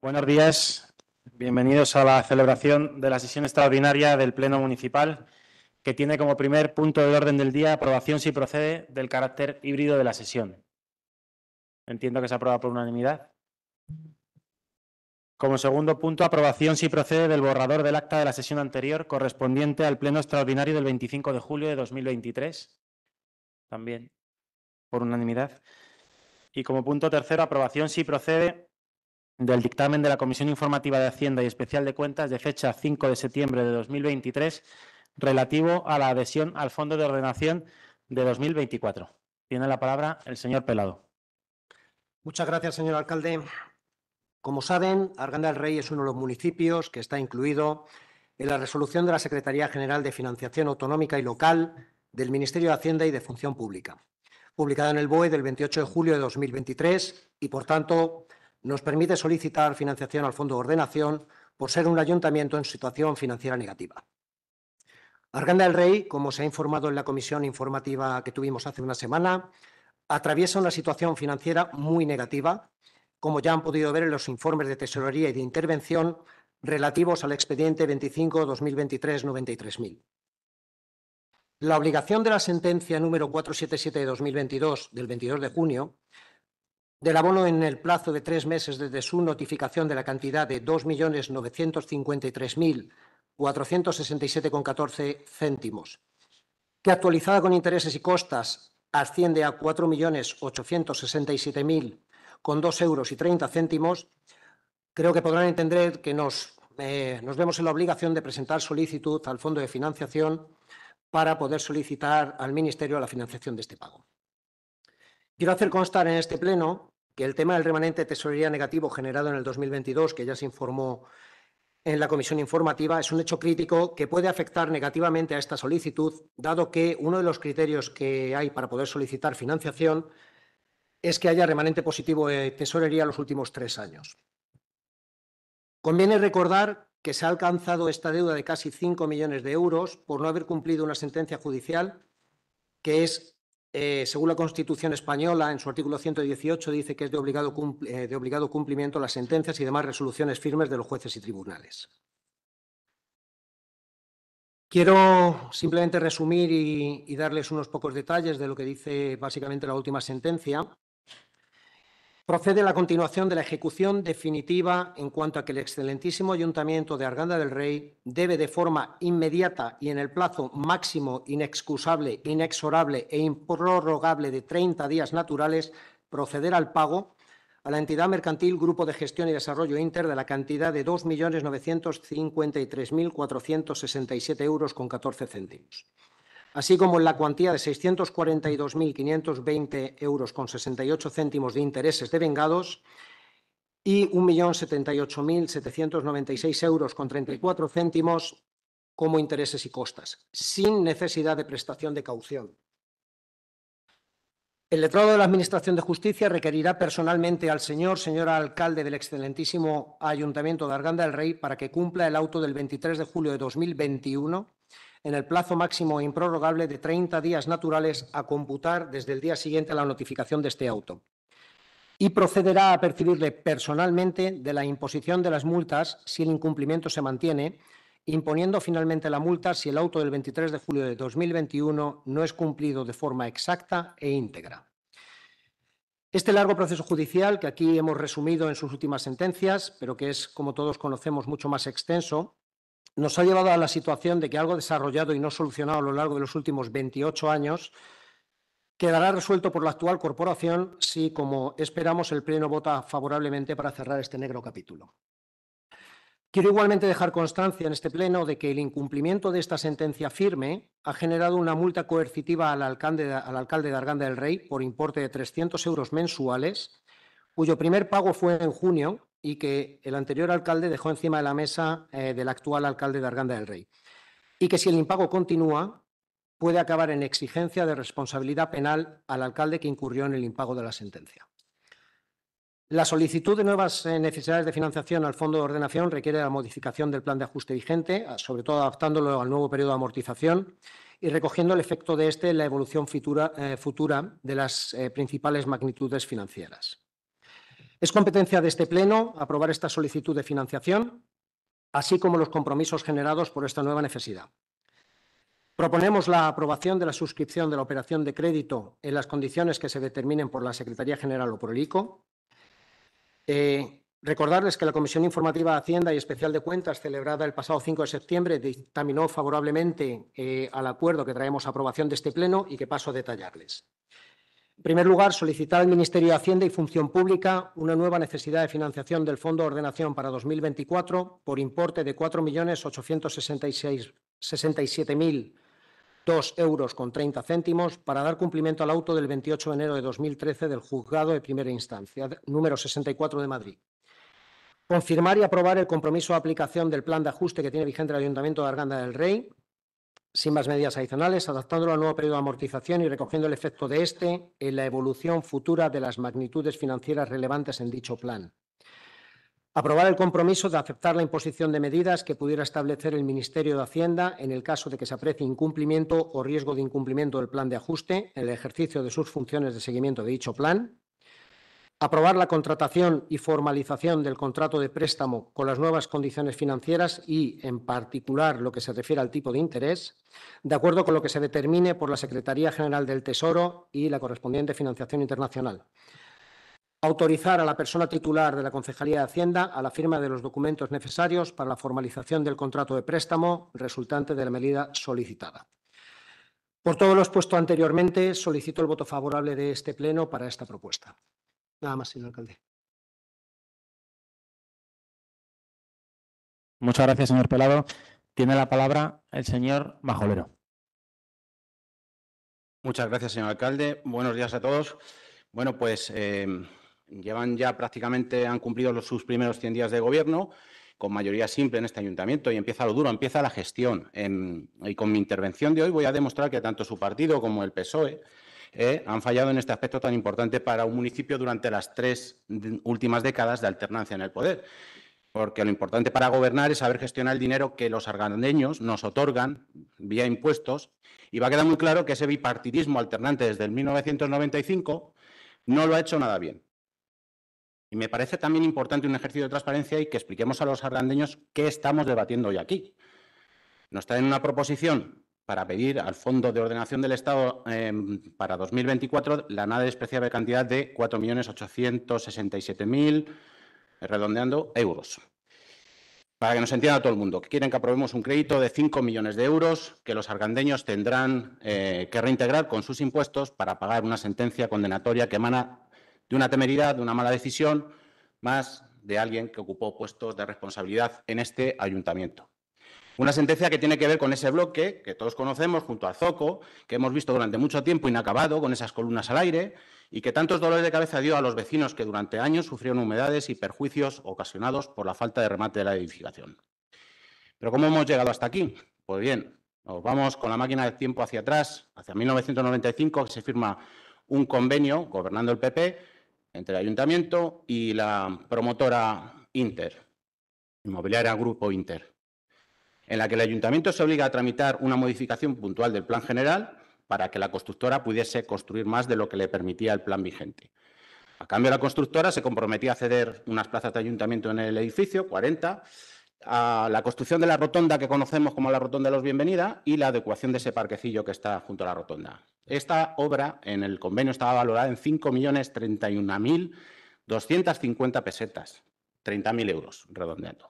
Buenos días. Bienvenidos a la celebración de la sesión extraordinaria del Pleno Municipal, que tiene como primer punto del orden del día aprobación, si procede, del carácter híbrido de la sesión. Entiendo que se aprueba por unanimidad. Como segundo punto, aprobación, si procede, del borrador del acta de la sesión anterior correspondiente al Pleno Extraordinario del 25 de julio de 2023. También por unanimidad. Y como punto tercero, aprobación, si procede, del dictamen de la Comisión Informativa de Hacienda y Especial de Cuentas de fecha 5 de septiembre de 2023 relativo a la adhesión al Fondo de Ordenación de 2024. Tiene la palabra el señor Pelado. Muchas gracias, señor alcalde. Como saben, Arganda del Rey es uno de los municipios que está incluido en la resolución de la Secretaría General de Financiación Autonómica y Local del Ministerio de Hacienda y de Función Pública, publicada en el BOE del 28 de julio de 2023 y, por tanto, nos permite solicitar financiación al Fondo de Ordenación por ser un ayuntamiento en situación financiera negativa. Arganda del Rey, como se ha informado en la comisión informativa que tuvimos hace una semana, atraviesa una situación financiera muy negativa, como ya han podido ver en los informes de tesorería y de intervención relativos al expediente 25-2023-93000. La obligación de la sentencia número 477 de 2022 del 22 de junio del abono en el plazo de tres meses desde su notificación de la cantidad de 2.953.467,14 céntimos, que actualizada con intereses y costas asciende a con dos euros y 30 céntimos, creo que podrán entender que nos, eh, nos vemos en la obligación de presentar solicitud al Fondo de Financiación para poder solicitar al Ministerio la financiación de este pago. Quiero hacer constar en este pleno que el tema del remanente tesorería negativo generado en el 2022, que ya se informó en la comisión informativa, es un hecho crítico que puede afectar negativamente a esta solicitud, dado que uno de los criterios que hay para poder solicitar financiación es que haya remanente positivo de tesorería los últimos tres años. Conviene recordar que se ha alcanzado esta deuda de casi 5 millones de euros por no haber cumplido una sentencia judicial que es eh, según la Constitución española, en su artículo 118 dice que es eh, de obligado, cumplimiento las sentencias y demás resoluciones firmes de los jueces y tribunales. Quiero simplemente resumir y darles unos pocos detalles de lo que dice básicamente la última sentencia. Procede la continuación de la ejecución definitiva en cuanto a que el excelentísimo Ayuntamiento de Arganda del Rey debe de forma inmediata y en el plazo máximo inexcusable, inexorable e improrrogable de 30 días naturales proceder al pago a la entidad mercantil Grupo de Gestión y Desarrollo Inter de la cantidad de 2.953.467 euros con 14 céntimos así como en la cuantía de 642.520 euros con 68 céntimos de intereses vengados y 1.078.796 euros con 34 céntimos como intereses y costas, sin necesidad de prestación de caución. El letrado de la Administración de Justicia requerirá personalmente al señor, señor alcalde del excelentísimo Ayuntamiento de Arganda del Rey para que cumpla el auto del 23 de julio de 2021 en el plazo máximo improrrogable de 30 días naturales a computar desde el día siguiente a la notificación de este auto. Y procederá a percibirle personalmente de la imposición de las multas si el incumplimiento se mantiene, imponiendo finalmente la multa si el auto del 23 de julio de 2021 no es cumplido de forma exacta e íntegra. Este largo proceso judicial, que aquí hemos resumido en sus últimas sentencias, pero que es, como todos conocemos, mucho más extenso, nos ha llevado a la situación de que algo desarrollado y no solucionado a lo largo de los últimos 28 años quedará resuelto por la actual corporación si, como esperamos, el Pleno vota favorablemente para cerrar este negro capítulo. Quiero igualmente dejar constancia en este Pleno de que el incumplimiento de esta sentencia firme ha generado una multa coercitiva al alcalde de, al alcalde de Arganda del Rey por importe de 300 euros mensuales, cuyo primer pago fue en junio y que el anterior alcalde dejó encima de la mesa eh, del actual alcalde de Arganda del Rey. Y que si el impago continúa, puede acabar en exigencia de responsabilidad penal al alcalde que incurrió en el impago de la sentencia. La solicitud de nuevas eh, necesidades de financiación al Fondo de Ordenación requiere la modificación del plan de ajuste vigente, sobre todo adaptándolo al nuevo periodo de amortización y recogiendo el efecto de este en la evolución futura, eh, de las principales magnitudes financieras. Es competencia de este Pleno aprobar esta solicitud de financiación, así como los compromisos generados por esta nueva necesidad. Proponemos la aprobación de la suscripción de la operación de crédito en las condiciones que se determinen por la Secretaría General o por el ICO. Eh, recordarles que la Comisión Informativa de Hacienda y Especial de Cuentas, celebrada el pasado 5 de septiembre, dictaminó favorablemente eh, al acuerdo que traemos a aprobación de este Pleno y que paso a detallarles. En primer lugar, solicitar al Ministerio de Hacienda y Función Pública una nueva necesidad de financiación del Fondo de Ordenación para 2024 por importe de dos euros con 30 céntimos para dar cumplimiento al auto del 28 de enero de 2013 del Juzgado de Primera Instancia, número 64 de Madrid. Confirmar y aprobar el compromiso de aplicación del plan de ajuste que tiene vigente el Ayuntamiento de Arganda del Rey sin más medidas adicionales, adaptándolo al nuevo periodo de amortización y recogiendo el efecto de este en la evolución futura de las magnitudes financieras relevantes en dicho plan. Aprobar el compromiso de aceptar la imposición de medidas que pudiera establecer el Ministerio de Hacienda en el caso de que se aprecie incumplimiento o riesgo de incumplimiento del plan de ajuste en el ejercicio de sus funciones de seguimiento de dicho plan aprobar la contratación y formalización del contrato de préstamo con las nuevas condiciones financieras y, en particular, lo que se refiere al tipo de interés, de acuerdo con lo que se determine por la Secretaría General del Tesoro y la correspondiente financiación internacional. Autorizar a la persona titular de la Concejalía de Hacienda a la firma de los documentos necesarios para la formalización del contrato de préstamo resultante de la medida solicitada. Por todo lo expuesto anteriormente, solicito el voto favorable de este Pleno para esta propuesta. Nada más, señor alcalde. Muchas gracias, señor Pelado. Tiene la palabra el señor Bajolero. Muchas gracias, señor alcalde. Buenos días a todos. Bueno, pues em, llevan ya prácticamente, han cumplido sus primeros 100 días de gobierno con mayoría simple en este ayuntamiento y empieza lo duro, empieza la gestión. Em, y con mi intervención de hoy voy a demostrar que tanto su partido como el PSOE eh, han fallado en este aspecto tan importante para un municipio durante las tres últimas décadas de alternancia en el poder. Porque lo importante para gobernar es saber gestionar el dinero que los argandeños nos otorgan vía impuestos. Y va a quedar muy claro que ese bipartidismo alternante desde el 1995 no lo ha hecho nada bien. Y me parece también importante un ejercicio de transparencia y que expliquemos a los argandeños qué estamos debatiendo hoy aquí. Nos en una proposición para pedir al Fondo de Ordenación del Estado em, para 2024 la nada despreciable cantidad de 4.867.000, redondeando, euros. Para que nos entienda todo el mundo, que quieren que aprobemos un crédito de 5 millones de euros que los argandeños tendrán eh, que reintegrar con sus impuestos para pagar una sentencia condenatoria que emana de una temeridad, de una mala decisión, más de alguien que ocupó puestos de responsabilidad en este ayuntamiento. Una sentencia que tiene que ver con ese bloque que todos conocemos junto a Zoco, que hemos visto durante mucho tiempo inacabado, con esas columnas al aire, y que tantos dolores de cabeza dio a los vecinos que durante años sufrieron humedades y perjuicios ocasionados por la falta de remate de la edificación. Pero ¿cómo hemos llegado hasta aquí? Pues bien, nos vamos con la máquina del tiempo hacia atrás, hacia 1995, que se firma un convenio gobernando el PP entre el ayuntamiento y la promotora Inter, inmobiliaria Grupo Inter en la que el ayuntamiento se obliga a tramitar una modificación puntual del plan general para que la constructora pudiese construir más de lo que le permitía el plan vigente. A cambio, la constructora se comprometía a ceder unas plazas de ayuntamiento en el edificio, 40, a la construcción de la rotonda que conocemos como la Rotonda de los Bienvenida y la adecuación de ese parquecillo que está junto a la rotonda. Esta obra en el convenio estaba valorada en 5.031.250 pesetas, 30.000 euros redondeando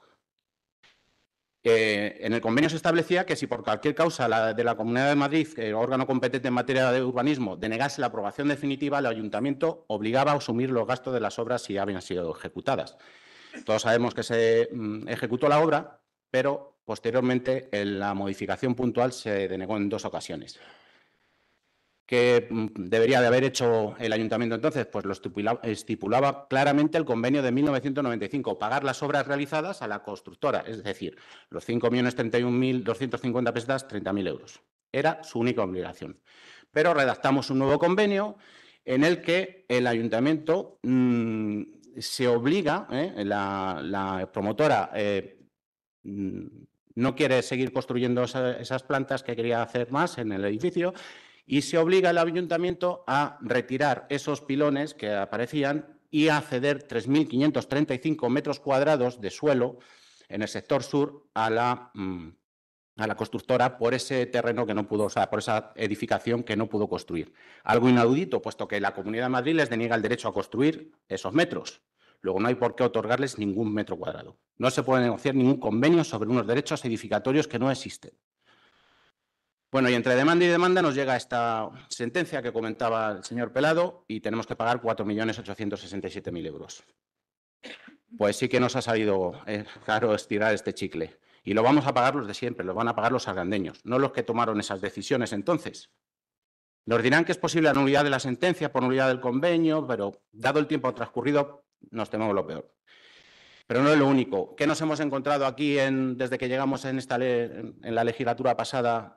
en el convenio se establecía que si por cualquier causa la, de la Comunidad de Madrid, el eh, órgano competente en materia de urbanismo, denegase la aprobación definitiva, el ayuntamiento obligaba a asumir los gastos de las obras si habían sido ejecutadas. Todos sabemos que se mm, ejecutó la obra, pero posteriormente en la modificación puntual se denegó en dos ocasiones. ¿Qué mm, debería de haber hecho el ayuntamiento entonces? Pues lo estipulaba, claramente el convenio de 1995, pagar las obras realizadas a la constructora, es decir, los 5.031.250 pesetas, 30.000 euros. Era su única obligación. Pero redactamos un nuevo convenio en el que el ayuntamiento mm, se obliga, ¿eh? la, promotora eh, mm, no quiere seguir construyendo esas plantas que quería hacer más en el edificio y se obliga al ayuntamiento a retirar esos pilones que aparecían y a ceder 3.535 metros cuadrados de suelo en el sector sur a la, mm, a la constructora por ese terreno que no pudo, o sea, por esa edificación que no pudo construir. Algo inaudito, puesto que la Comunidad de Madrid les deniega el derecho a construir esos metros. Luego no hay por qué otorgarles ningún metro cuadrado. No se puede negociar ningún convenio sobre unos derechos edificatorios que no existen. Bueno, y entre demanda y demanda nos llega esta sentencia que comentaba el señor Pelado y tenemos que pagar 4.867.000 euros. Pues sí que nos ha salido eh, caro estirar este chicle. Y lo vamos a pagar los de siempre, lo van a pagar los sargandeños, no los que tomaron esas decisiones entonces. Nos dirán que es posible la nulidad de la sentencia por nulidad del convenio, pero dado el tiempo transcurrido, nos tememos lo peor. Pero no es lo único. ¿Qué nos hemos encontrado aquí desde que llegamos en, esta la legislatura pasada,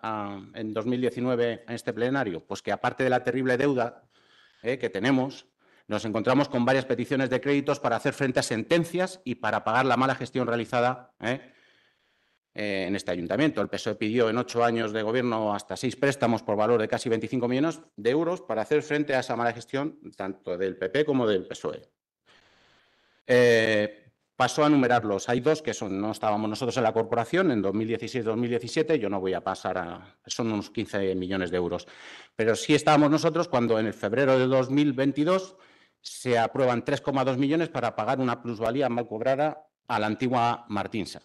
en 2019, en este plenario? Pues que aparte de la terrible deuda eh, que tenemos, nos encontramos con varias peticiones de créditos para hacer frente a sentencias y para pagar la mala gestión realizada eh, eh, en este ayuntamiento. El PSOE pidió en ocho años de gobierno hasta seis préstamos por valor de casi 25 millones de euros para hacer frente a esa mala gestión tanto del PP como del PSOE. Paso a numerarlos. Hay dos que son, no estábamos nosotros en la corporación en 2016-2017, yo no voy a pasar a, son unos 15 millones de euros, pero sí estábamos nosotros cuando en el febrero de 2022 se aprueban 3,2 millones para pagar una plusvalía mal cobrada a la antigua Martinsa.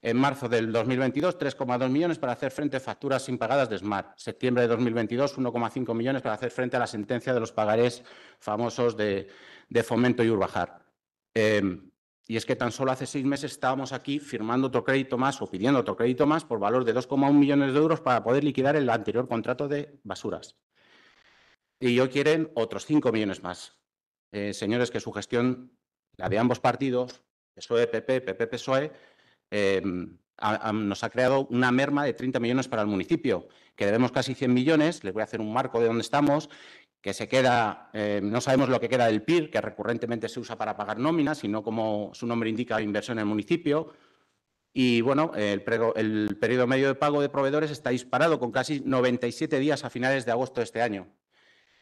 En marzo del 2022, 3,2 millones para hacer frente a facturas impagadas de SMART. Septiembre de 2022, 1,5 millones para hacer frente a la sentencia de los pagarés famosos de, de Fomento y Urbajar. Em, y es que tan solo hace seis meses estábamos aquí firmando otro crédito más o pidiendo otro crédito más por valor de 2,1 millones de euros para poder liquidar el anterior contrato de basuras. Y yo quieren otros 5 millones más. Eh, señores, que su gestión, la de ambos partidos, PSOE-PP, PP-PSOE, em, nos ha creado una merma de 30 millones para el municipio, que debemos casi 100 millones, les voy a hacer un marco de dónde estamos, que se queda, eh, no sabemos lo que queda del PIR, que recurrentemente se usa para pagar nóminas, sino como su nombre indica, inversión en el municipio. Y bueno, el, periodo medio de pago de proveedores está disparado con casi 97 días a finales de agosto de este año.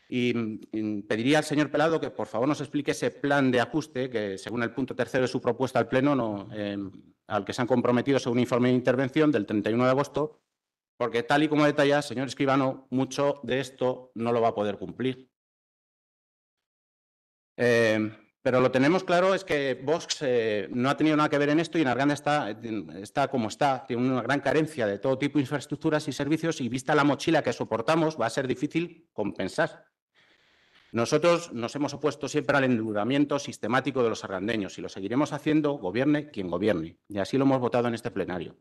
Y, mm, mm, pediría al señor Pelado que por favor nos explique ese plan de ajuste que, según el punto tercero de su propuesta al Pleno, no, eh, al que se han comprometido según informe de intervención del 31 de agosto, porque tal y como detalla, señor escribano, mucho de esto no lo va a poder cumplir. Eh, pero lo tenemos claro es que Vox eh, no ha tenido nada que ver en esto y en Arganda está, como está. Tiene una gran carencia de todo tipo de infraestructuras y servicios y vista la mochila que soportamos va a ser difícil compensar. Nosotros nos hemos opuesto siempre al endeudamiento sistemático de los argandeños y lo seguiremos haciendo, gobierne quien gobierne. Y así lo hemos votado en este plenario.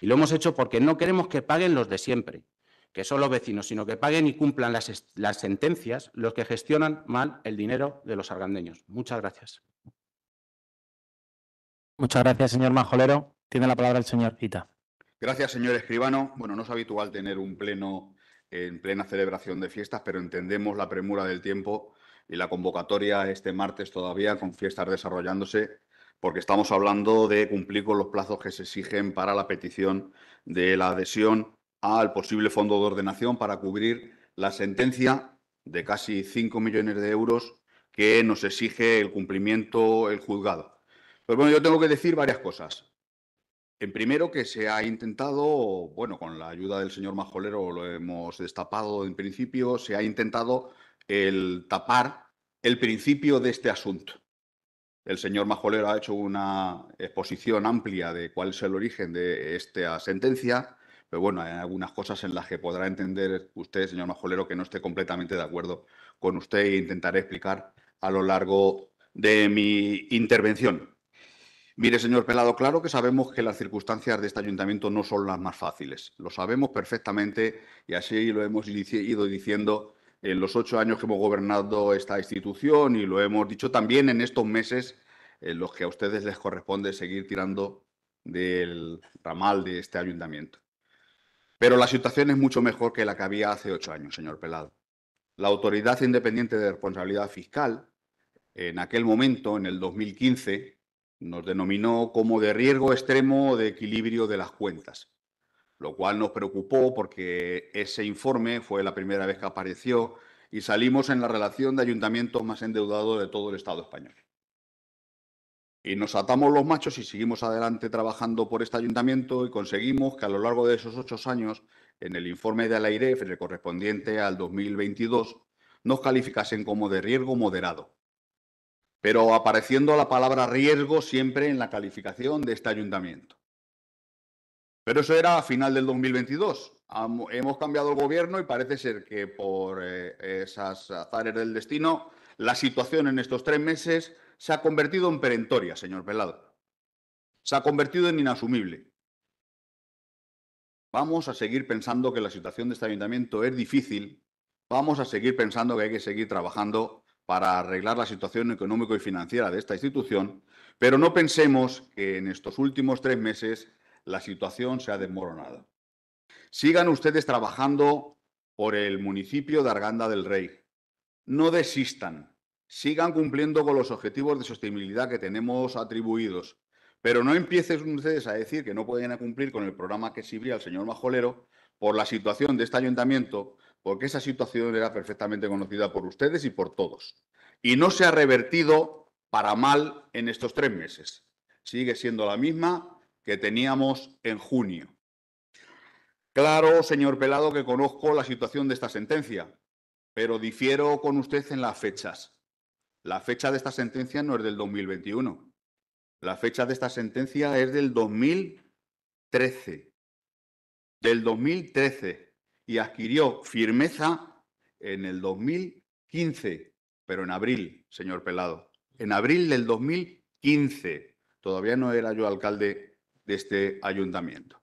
Y lo hemos hecho porque no queremos que paguen los de siempre, que son los vecinos, sino que paguen y cumplan las, sentencias los que gestionan mal el dinero de los argandeños. Muchas gracias. Muchas gracias, señor Majolero. Tiene la palabra el señor Ita. Gracias, señor escribano. Bueno, no es habitual tener un pleno en plena celebración de fiestas, pero entendemos la premura del tiempo y la convocatoria este martes todavía con fiestas desarrollándose porque estamos hablando de cumplir con los plazos que se exigen para la petición de la adhesión al posible fondo de ordenación para cubrir la sentencia de casi 5 millones de euros que nos exige el cumplimiento el juzgado. Pero pues bueno, yo tengo que decir varias cosas. En primero, que se ha intentado, bueno, con la ayuda del señor Majolero lo hemos destapado en principio, se ha intentado el tapar el principio de este asunto. El señor Majolero ha hecho una exposición amplia de cuál es el origen de esta sentencia, pero bueno, hay algunas cosas en las que podrá entender usted, señor Majolero, que no esté completamente de acuerdo con usted e intentaré explicar a lo largo de mi intervención. Mire, señor Pelado, claro que sabemos que las circunstancias de este ayuntamiento no son las más fáciles. Lo sabemos perfectamente y así lo hemos ido diciendo en los ocho años que hemos gobernado esta institución y lo hemos dicho también en estos meses en los que a ustedes les corresponde seguir tirando del ramal de este ayuntamiento. Pero la situación es mucho mejor que la que había hace ocho años, señor Pelado. La Autoridad Independiente de Responsabilidad Fiscal, en aquel momento, en el 2015, nos denominó como de riesgo extremo de equilibrio de las cuentas lo cual nos preocupó porque ese informe fue la primera vez que apareció y salimos en la relación de ayuntamientos más endeudados de todo el Estado español. Y nos atamos los machos y seguimos adelante trabajando por este ayuntamiento y conseguimos que a lo largo de esos ocho años, en el informe de la el correspondiente al 2022, nos calificasen como de riesgo moderado. Pero apareciendo la palabra riesgo siempre en la calificación de este ayuntamiento. Pero eso era a final del 2022. Hemos cambiado el gobierno y parece ser que por eh, esas azares del destino, la situación en estos tres meses se ha convertido en perentoria, señor Pelado. Se ha convertido en inasumible. Vamos a seguir pensando que la situación de este ayuntamiento es difícil. Vamos a seguir pensando que hay que seguir trabajando para arreglar la situación económico y financiera de esta institución, pero no pensemos que en estos últimos tres meses la situación se ha desmoronado. Sigan ustedes trabajando por el municipio de Arganda del Rey. No desistan. Sigan cumpliendo con los objetivos de sostenibilidad que tenemos atribuidos. Pero no empiecen ustedes a decir que no pueden cumplir con el programa que exhibía el señor Majolero por la situación de este ayuntamiento, porque esa situación era perfectamente conocida por ustedes y por todos. Y no se ha revertido para mal en estos tres meses. Sigue siendo la misma que teníamos en junio. Claro, señor Pelado, que conozco la situación de esta sentencia, pero difiero con usted en las fechas. La fecha de esta sentencia no es del 2021. La fecha de esta sentencia es del 2013. Del 2013. Y adquirió firmeza en el 2015, pero en abril, señor Pelado. En abril del 2015. Todavía no era yo alcalde de este ayuntamiento.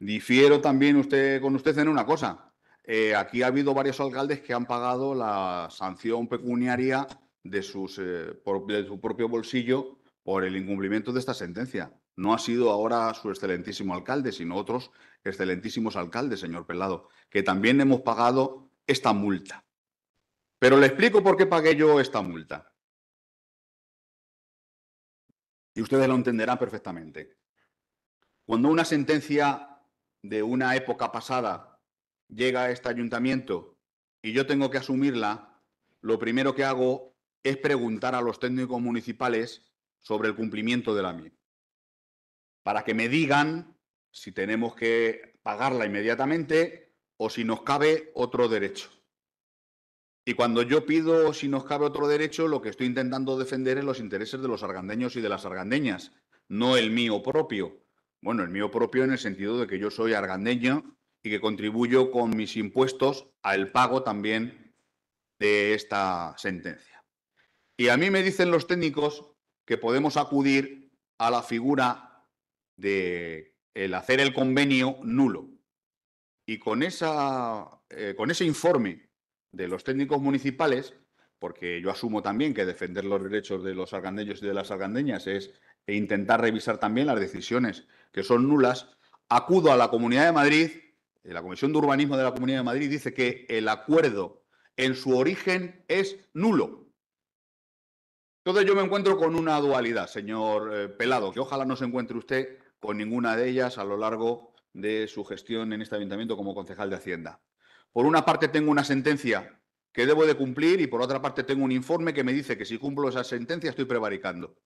Difiero también usted, con usted en una cosa. Eh, aquí ha habido varios alcaldes que han pagado la sanción pecuniaria de, eh, de su propio bolsillo por el incumplimiento de esta sentencia. No ha sido ahora su excelentísimo alcalde, sino otros excelentísimos alcaldes, señor Pelado, que también hemos pagado esta multa. Pero le explico por qué pagué yo esta multa. Y ustedes lo entenderán perfectamente. Cuando una sentencia de una época pasada llega a este ayuntamiento y yo tengo que asumirla, lo primero que hago es preguntar a los técnicos municipales sobre el cumplimiento de la misma, para que me digan si tenemos que pagarla inmediatamente o si nos cabe otro derecho. Y cuando yo pido si nos cabe otro derecho, lo que estoy intentando defender es los intereses de los argandeños y de las argandeñas, no el mío propio. Bueno, el mío propio en el sentido de que yo soy argandeño y que contribuyo con mis impuestos al pago también de esta sentencia. Y a mí me dicen los técnicos que podemos acudir a la figura de el hacer el convenio nulo. Y con, esa, eh, con ese informe de los técnicos municipales, porque yo asumo también que defender los derechos de los argandeños y de las argandeñas es e intentar revisar también las decisiones que son nulas, acudo a la Comunidad de Madrid, eh, la Comisión de Urbanismo de la Comunidad de Madrid dice que el acuerdo en su origen es nulo. Entonces yo me encuentro con una dualidad, señor eh, Pelado, que ojalá no se encuentre usted con ninguna de ellas a lo largo de su gestión en este ayuntamiento como concejal de Hacienda. Por una parte tengo una sentencia que debo de cumplir y por otra parte tengo un informe que me dice que si cumplo esa sentencia estoy prevaricando.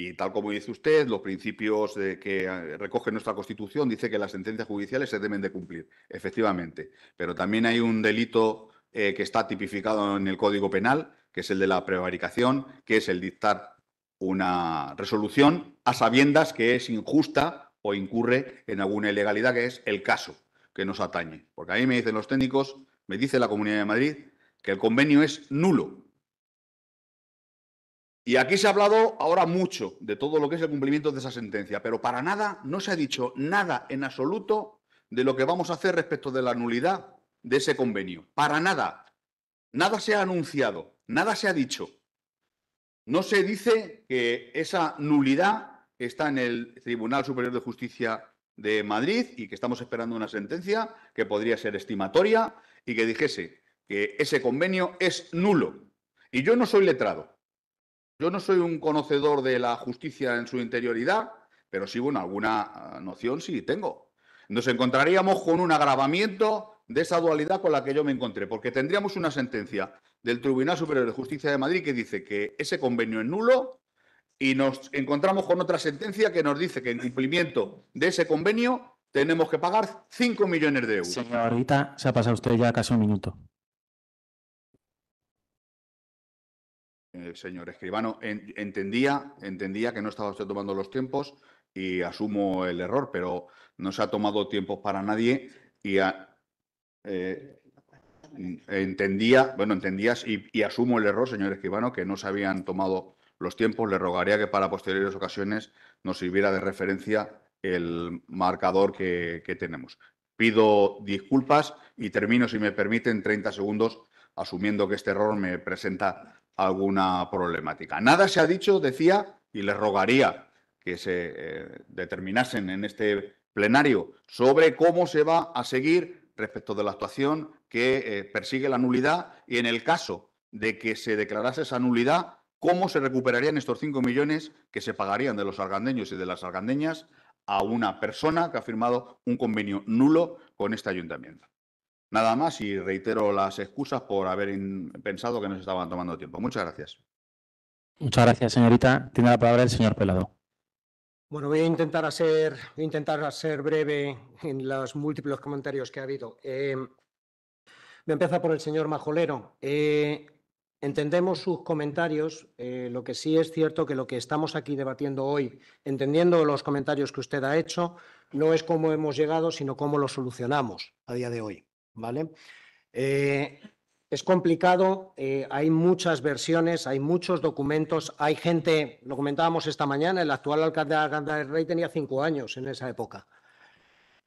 Y tal como dice usted, los principios que eh, recoge nuestra Constitución dice que las sentencias judiciales se deben de cumplir, efectivamente. Pero también hay un delito eh, que está tipificado en el Código Penal, que es el de la prevaricación, que es el dictar una resolución a sabiendas que es injusta o incurre en alguna ilegalidad, que es el caso que nos atañe. Porque ahí me dicen los técnicos, me dice la Comunidad de Madrid, que el convenio es nulo y aquí se ha hablado ahora mucho de todo lo que es el cumplimiento de esa sentencia, pero para nada no se ha dicho nada en absoluto de lo que vamos a hacer respecto de la nulidad de ese convenio. Para nada. Nada se ha anunciado, nada se ha dicho. No se dice que esa nulidad está en el Tribunal Superior de Justicia de Madrid y que estamos esperando una sentencia que podría ser estimatoria y que dijese que ese convenio es nulo. Y yo no soy letrado, yo no soy un conocedor de la justicia en su interioridad, pero sí, bueno, alguna ah, noción sí tengo. Nos encontraríamos con un agravamiento de esa dualidad con la que yo me encontré, porque tendríamos una sentencia del Tribunal Superior de Justicia de Madrid que dice que ese convenio es nulo y nos encontramos con otra sentencia que nos dice que en cumplimiento de ese convenio tenemos que pagar 5 millones de euros. Señorita, se ha pasado usted ya casi un minuto. Eh, señor escribano. entendía, entendía que no estaba usted tomando los tiempos y asumo el error, pero no se ha tomado tiempo para nadie y eh, entendía, bueno, entendías y, asumo el error, señor escribano, que no se habían tomado los tiempos. Le rogaría que para posteriores ocasiones nos sirviera de referencia el marcador que, que tenemos. Pido disculpas y termino, si me permiten, 30 segundos, asumiendo que este error me presenta alguna problemática. Nada se ha dicho, decía, y le rogaría que se eh, determinasen en este plenario sobre cómo se va a seguir respecto de la actuación que eh, persigue la nulidad y en el caso de que se declarase esa nulidad, cómo se recuperarían estos cinco millones que se pagarían de los argandeños y de las argandeñas a una persona que ha firmado un convenio nulo con este ayuntamiento. Nada más y reitero las excusas por haber pensado que nos estaban tomando tiempo. Muchas gracias. Muchas gracias, señorita. Tiene la palabra el señor Pelado. Bueno, voy a intentar intentar ser breve en los múltiples comentarios que ha habido. Me eh, voy a por el señor Majolero. Eh, entendemos sus comentarios. Eh, lo que sí es cierto que lo que estamos aquí debatiendo hoy, entendiendo los comentarios que usted ha hecho, no es cómo hemos llegado, sino cómo lo solucionamos a día de hoy. Eh, es complicado, eh, hay muchas versiones, hay muchos documentos, hay gente, lo comentábamos esta mañana, el actual alcalde de del Rey tenía cinco años en esa época.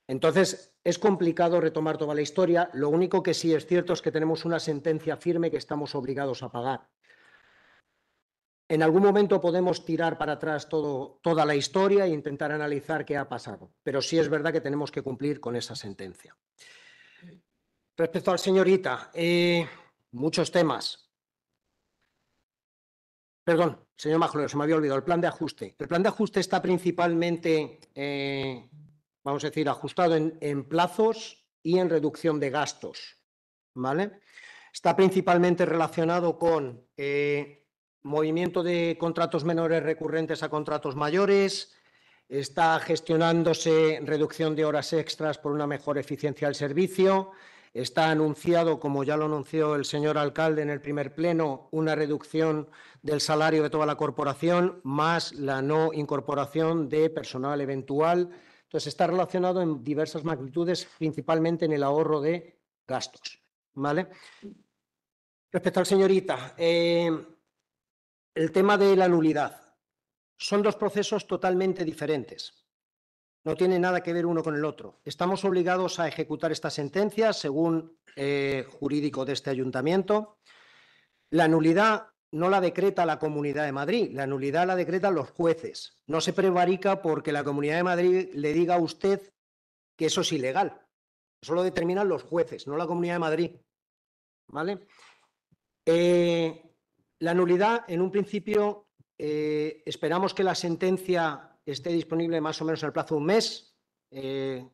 Entonces, es complicado retomar toda la historia, lo único que sí es cierto es que tenemos una sentencia firme que estamos obligados a pagar. En algún momento podemos tirar para atrás toda la historia e intentar analizar qué ha pasado, pero sí es verdad que tenemos que cumplir con esa sentencia. Respecto al señorita, eh, muchos temas. Perdón, señor Majolero, se me había olvidado, el plan de ajuste. El plan de ajuste está principalmente, eh, vamos a decir, ajustado en, plazos y en reducción de gastos, ¿vale? Está principalmente relacionado con eh, movimiento de contratos menores recurrentes a contratos mayores, está gestionándose reducción de horas extras por una mejor eficiencia del servicio, Está anunciado, como ya lo anunció el señor alcalde en el primer pleno, una reducción del salario de toda la corporación, más la no incorporación de personal eventual. Entonces, está relacionado en diversas magnitudes, principalmente en el ahorro de gastos. Respecto al señorita, eh, el tema de la nulidad. Son dos procesos totalmente diferentes. No tiene nada que ver uno con el otro. Estamos obligados a ejecutar esta sentencia según eh, jurídico de este ayuntamiento. La nulidad no la decreta la Comunidad de Madrid, la nulidad la decretan los jueces. No se prevarica porque la Comunidad de Madrid le diga a usted que eso es ilegal. Eso lo determinan los jueces, no la Comunidad de Madrid. ¿Vale? Eh, la nulidad, en un principio, eh, esperamos que la sentencia esté disponible más o menos en el plazo de un mes. Eh,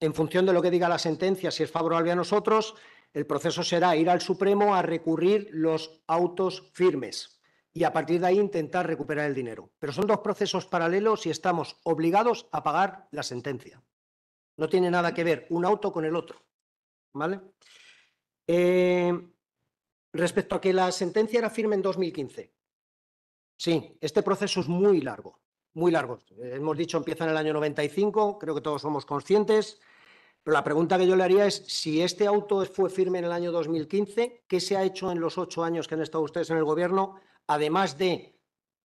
en función de lo que diga la sentencia, si es favorable a nosotros, el proceso será ir al Supremo a recurrir los autos firmes y a partir de ahí intentar recuperar el dinero. Pero son dos procesos paralelos y estamos obligados a pagar la sentencia. No tiene nada que ver un auto con el otro. ¿Vale? Eh, respecto a que la sentencia era firme en 2015. Sí, este proceso es muy largo muy largos. Hemos dicho empieza en el año 95, creo que todos somos conscientes, pero la pregunta que yo le haría es si este auto fue firme en el año 2015, ¿qué se ha hecho en los ocho años que han estado ustedes en el gobierno, además de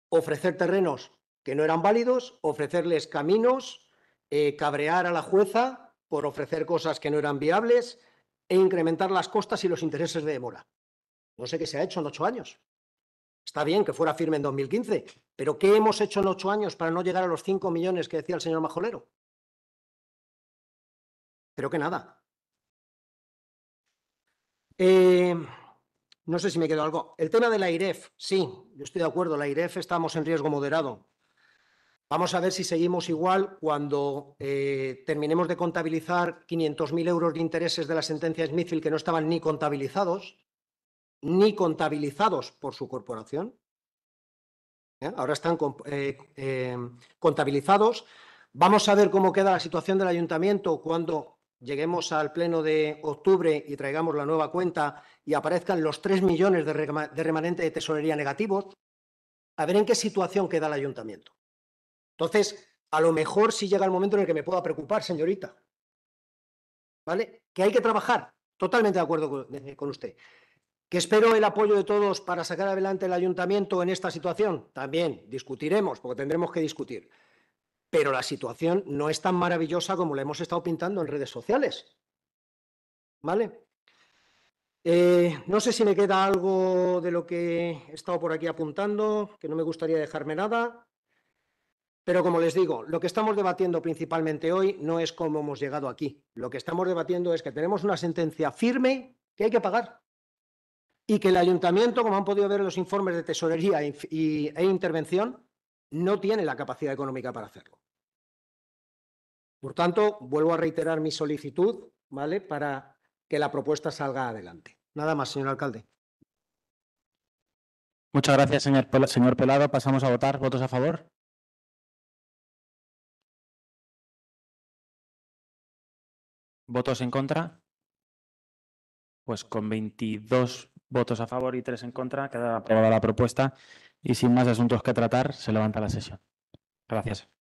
ofrecer terrenos que no eran válidos, ofrecerles caminos, eh, cabrear a la jueza por ofrecer cosas que no eran viables e incrementar las costas y los intereses de demora? No sé qué se ha hecho en ocho años. Está bien que fuera firme en 2015, pero ¿qué hemos hecho en ocho años para no llegar a los cinco millones que decía el señor Majolero? Creo que nada. Eh, no sé si me quedó algo. El tema de la IREF, sí, yo estoy de acuerdo, la IREF estamos en riesgo moderado. Vamos a ver si seguimos igual cuando eh, terminemos de contabilizar 500.000 euros de intereses de la sentencia de Smithfield que no estaban ni contabilizados ni contabilizados por su corporación. ¿eh? Ahora están eh, em, contabilizados. Vamos a ver cómo queda la situación del ayuntamiento cuando lleguemos al pleno de octubre y traigamos la nueva cuenta y aparezcan los 3 millones de, remanente de tesorería negativos. A ver en qué situación queda el ayuntamiento. Entonces, a lo mejor sí llega el momento en el que me pueda preocupar, señorita. ¿Vale? Que hay que trabajar. Totalmente de acuerdo con usted que espero el apoyo de todos para sacar adelante el ayuntamiento en esta situación. También discutiremos, porque tendremos que discutir. Pero la situación no es tan maravillosa como la hemos estado pintando en redes sociales. ¿Vale? Eh, no sé si me queda algo de lo que he estado por aquí apuntando, que no me gustaría dejarme nada. Pero como les digo, lo que estamos debatiendo principalmente hoy no es cómo hemos llegado aquí. Lo que estamos debatiendo es que tenemos una sentencia firme que hay que pagar y que el ayuntamiento, como han podido ver en los informes de tesorería e, e, intervención, no tiene la capacidad económica para hacerlo. Por tanto, vuelvo a reiterar mi solicitud, ¿vale? Para que la propuesta salga adelante. Nada más, señor alcalde. Muchas gracias, señor, señor Pelado. Pasamos a votar. ¿Votos a favor? ¿Votos en contra? Pues con 22 votos a favor y tres en contra, queda aprobada la propuesta y sin más asuntos que tratar, se levanta la sesión. Gracias.